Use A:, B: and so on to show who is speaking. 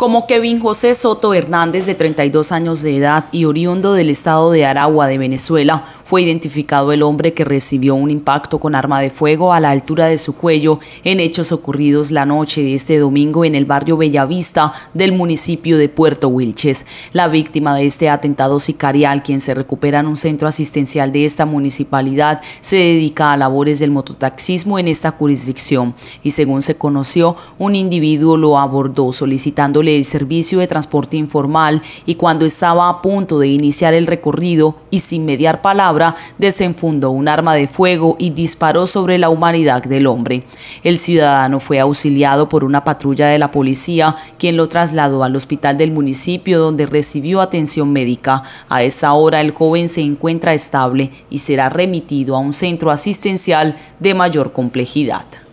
A: como Kevin José Soto Hernández, de 32 años de edad y oriundo del estado de Aragua de Venezuela, fue identificado el hombre que recibió un impacto con arma de fuego a la altura de su cuello en hechos ocurridos la noche de este domingo en el barrio Bellavista del municipio de Puerto Wilches. La víctima de este atentado sicarial, quien se recupera en un centro asistencial de esta municipalidad, se dedica a labores del mototaxismo en esta jurisdicción y según se conoció, un individuo lo abordó solicitándole el servicio de transporte informal y cuando estaba a punto de iniciar el recorrido y sin mediar palabras, desenfundó un arma de fuego y disparó sobre la humanidad del hombre. El ciudadano fue auxiliado por una patrulla de la policía, quien lo trasladó al hospital del municipio donde recibió atención médica. A esa hora el joven se encuentra estable y será remitido a un centro asistencial de mayor complejidad.